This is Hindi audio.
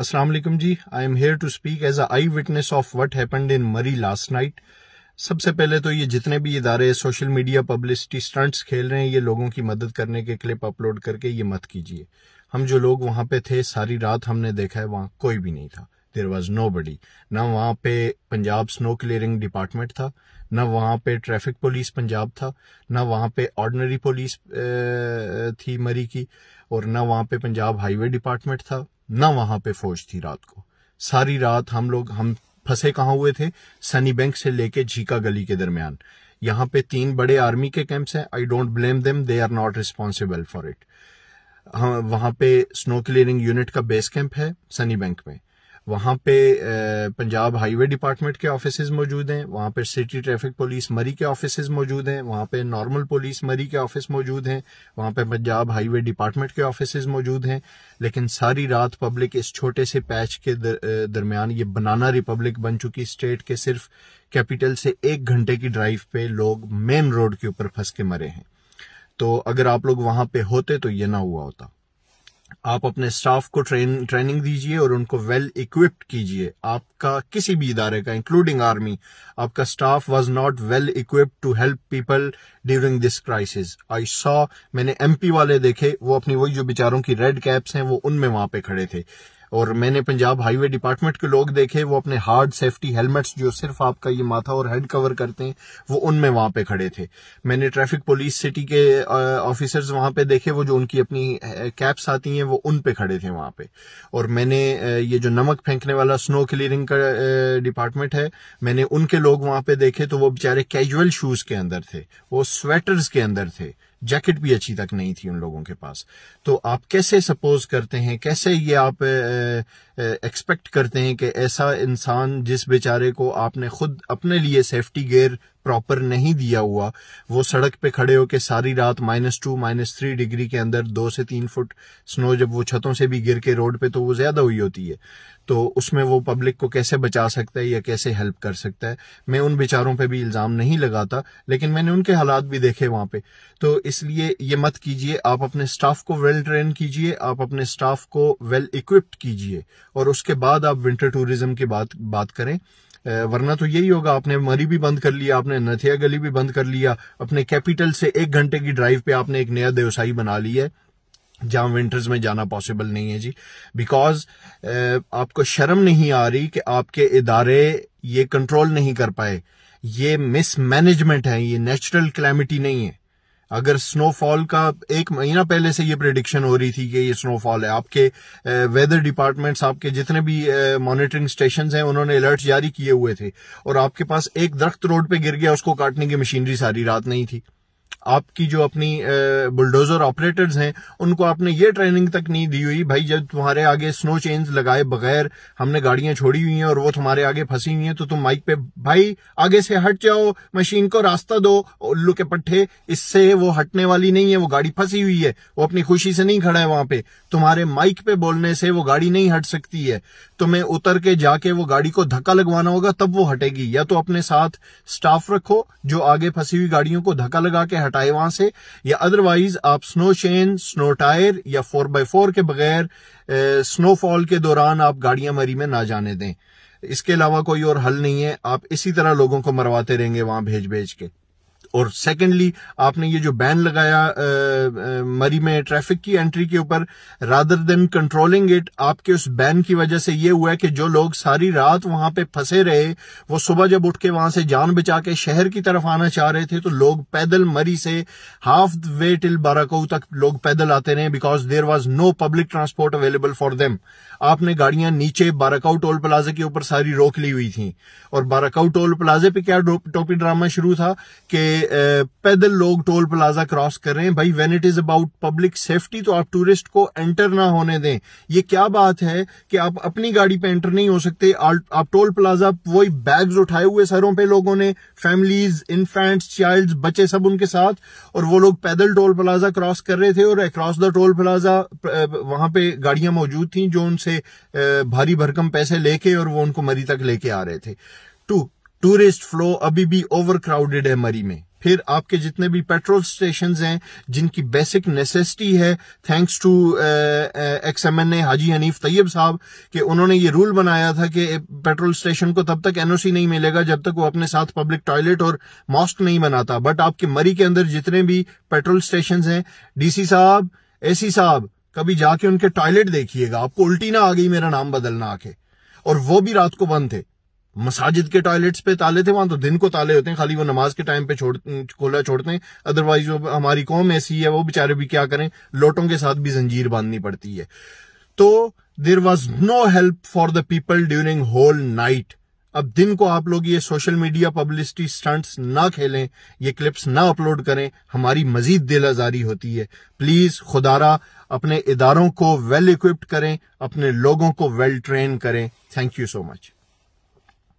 Aslam ji I am here to speak as eyewitness of what happened in Murree last night सबसे पहले तो ये जितने भी इदारे सोशल मीडिया पब्लिसिटी स्टंट्स खेल रहे हैं ये लोगों की मदद करने के क्लिप अपलोड करके ये मत कीजिए हम जो लोग वहां पे थे सारी रात हमने देखा है वहां कोई भी नहीं था देर वॉज नो बडी न वहां पे पंजाब स्नो क्लियरिंग डिपार्टमेंट था न वहां पे ट्रैफिक पुलिस पंजाब था न वहां पे ऑर्डनरी पुलिस थी मरी की और न वहां पे पंजाब हाईवे डिपार्टमेंट था ना वहां पे फौज थी रात को सारी रात हम लोग हम फंसे कहा हुए थे सनी बैंक से लेके झीका गली के दरमियान यहाँ पे तीन बड़े आर्मी के कैंप्स हैं I don't blame them they are not responsible for it वहां पे स्नो क्लियरिंग यूनिट का बेस कैंप है सनी बैंक में वहां पे पंजाब हाईवे डिपार्टमेंट के ऑफिस मौजूद हैं वहां पर सिटी ट्रैफिक पुलिस मरी के ऑफिस मौजूद हैं वहां पे नॉर्मल पुलिस मरी के ऑफिस मौजूद हैं वहां पे पंजाब हाईवे डिपार्टमेंट के ऑफिस मौजूद हैं लेकिन सारी रात पब्लिक इस छोटे से पैच के दर, दरमियान ये बनाना रिपब्लिक बन चुकी स्टेट के सिर्फ कैपिटल से एक घंटे की ड्राइव पे लोग मेन रोड के ऊपर फंस के मरे हैं तो अगर आप लोग वहां पे होते तो ये ना हुआ होता आप अपने स्टाफ को ट्रेन ट्रेनिंग दीजिए और उनको वेल इक्विप्ड कीजिए आपका किसी भी इदारे का इंक्लूडिंग आर्मी आपका staff was not well equipped to help people during this crisis I saw मैंने एमपी वाले देखे वो अपनी वही जो बेचारों की रेड कैप्स हैं वो उनमें वहां पे खड़े थे और मैंने पंजाब हाईवे डिपार्टमेंट के लोग देखे वो अपने हार्ड सेफ्टी हेलमेट्स जो सिर्फ आपका ये माथा और हेड कवर करते हैं वो उनमें वहां पे खड़े थे मैंने ट्रैफिक पुलिस सिटी के ऑफिसर्स वहां पे देखे वो जो उनकी अपनी कैप्स आती हैं वो उन पे खड़े थे वहां पे और मैंने ये जो नमक फेंकने वाला स्नो क्लियरिंग का डिपार्टमेंट है मैंने उनके लोग वहां पे देखे तो वो बेचारे कैजुअल शूज के अंदर थे वो स्वेटर्स के अंदर थे जैकेट भी अच्छी तक नहीं थी उन लोगों के पास तो आप कैसे सपोज करते हैं कैसे ये आप एक्सपेक्ट करते हैं कि ऐसा इंसान जिस बेचारे को आपने खुद अपने लिए सेफ्टी गेयर प्रॉपर नहीं दिया हुआ वो सड़क पे खड़े होके सारी रात minus two minus three degree के अंदर दो से तीन फुट स्नो जब वो छतों से भी गिर के रोड पे तो वो ज्यादा हुई होती है तो उसमें वो पब्लिक को कैसे बचा सकता है या कैसे हेल्प कर सकता है मैं उन बेचारों पे भी इल्ज़ाम नहीं लगाता लेकिन मैंने उनके हालात भी देखे वहां पे तो इसलिए ये मत कीजिए आप अपने स्टाफ को वेल ट्रेन कीजिए आप अपने स्टाफ को वेल इक्विप्ड कीजिए और उसके बाद आप विंटर टूरिज्म की बात बात करें वरना तो यही होगा आपने मरी भी बंद कर लिया आपने नथिया गली भी बंद कर लिया अपने कैपिटल से एक घंटे की ड्राइव पे आपने एक नया व्यवसायी बना लिया है जहां विंटर्स में जाना पॉसिबल नहीं है जी बिकॉज आपको शर्म नहीं आ रही कि आपके इदारे ये कंट्रोल नहीं कर पाए ये मिसमैनेजमेंट है ये नेचुरल क्लैमिटी नहीं है अगर स्नोफॉल का एक महीना पहले से ये प्रिडिक्शन हो रही थी कि ये स्नोफॉल है आपके वेदर डिपार्टमेंट्स आपके जितने भी मॉनिटरिंग स्टेशन हैं उन्होंने अलर्ट जारी किए हुए थे और आपके पास एक दरख्त रोड पे गिर गया उसको काटने की मशीनरी सारी रात नहीं थी आपकी जो अपनी बुलडोजर ऑपरेटर्स हैं उनको आपने ये ट्रेनिंग तक नहीं दी हुई भाई जब तुम्हारे आगे स्नो चेन्स लगाए बगैर हमने गाड़ियां छोड़ी हुई हैं और वो तुम्हारे आगे फंसी हुई हैं तो तुम माइक पे भाई आगे से हट जाओ मशीन को रास्ता दो उल्लू के पट्टे इससे वो हटने वाली नहीं है वो गाड़ी फंसी हुई है वो अपनी खुशी से नहीं खड़ा है वहां पे तुम्हारे माइक पे बोलने से वो गाड़ी नहीं हट सकती है तुम्हें उतर के जाके वो गाड़ी को धक्का लगवाना होगा तब वो हटेगी या तो अपने साथ स्टाफ रखो जो आगे फंसी हुई गाड़ियों को धक्का लगा के हटाए वहां से या अदरवाइज आप स्नो चेन स्नो टायर या फोर बाय फोर के बगैर स्नोफॉल के दौरान आप गाड़ियां मरी में ना जाने दें इसके अलावा कोई और हल नहीं है आप इसी तरह लोगों को मरवाते रहेंगे वहां भेज भेज के और सेकेंडली आपने ये जो बैन लगाया मरी में ट्रैफिक की एंट्री के ऊपर रादर देन कंट्रोलिंग इट आपके उस बैन की वजह से ये हुआ है कि जो लोग सारी रात वहां पे फंसे रहे वो सुबह जब उठ के वहां से जान बचा के शहर की तरफ आना चाह रहे थे तो लोग पैदल मरी से हाफ वे टिल बाराकू तक लोग पैदल आते रहे because there was no public transport available for them आपने गाड़ियां नीचे बाराकाउ टोल प्लाजे के ऊपर सारी रोक ली हुई थी और बाराकाउ टोल प्लाजे पे क्या टोपी ड्रामा शुरू था कि पैदल लोग टोल प्लाजा क्रॉस कर रहे हैं भाई when it is about public safety तो आप टूरिस्ट को एंटर ना होने दें ये क्या बात है कि आप अपनी गाड़ी पे एंटर नहीं हो सकते आप टोल प्लाजा वही बैग्स उठाए हुए सरों पे लोगों ने फैमिलीज इन्फेंट्स चाइल्ड बच्चे सब उनके साथ और वो लोग पैदल टोल प्लाजा क्रॉस कर रहे थे और अक्रॉस द टोल प्लाजा वहां पे गाड़ियां मौजूद थी जो उनसे भारी भरकम पैसे लेके और वो उनको मरी तक लेके आ रहे थे टू टूरिस्ट फ्लो अभी भी ओवर क्राउडेड है मरी में फिर आपके जितने भी पेट्रोल स्टेशन हैं जिनकी बेसिक नेसेसिटी है thanks to X M N A Haji Hanif Tayyab Sahab कि उन्होंने ये रूल बनाया था कि पेट्रोल स्टेशन को तब तक एनओसी नहीं मिलेगा जब तक वो अपने साथ पब्लिक टॉयलेट और मॉस्क नहीं बनाता बट आपके मरी के अंदर जितने भी पेट्रोल स्टेशन हैं डीसी साहब एसी साहब कभी जाके उनके टॉयलेट देखिएगा आपको उल्टी ना आ गई मेरा नाम बदलना आके और वो भी रात को बंद थे मसाजिद के टॉयलेट्स पे ताले थे वहां तो दिन को ताले होते हैं खाली वो नमाज के टाइम पे छोड़ खोला छोड़ते हैं अदरवाइज वो हमारी कौम ऐसी है वो बेचारे भी क्या करें लोटों के साथ भी जंजीर बांधनी पड़ती है तो there was no help for the people during whole night अब दिन को आप लोग ये सोशल मीडिया पब्लिसिटी स्टंट्स ना खेलें ये क्लिप्स ना अपलोड करें हमारी मजीद दिल आजारी होती है प्लीज खुदारा अपने इदारों को वेल इक्विप्ड करें अपने लोगों को वेल ट्रेन करें थैंक यू सो मच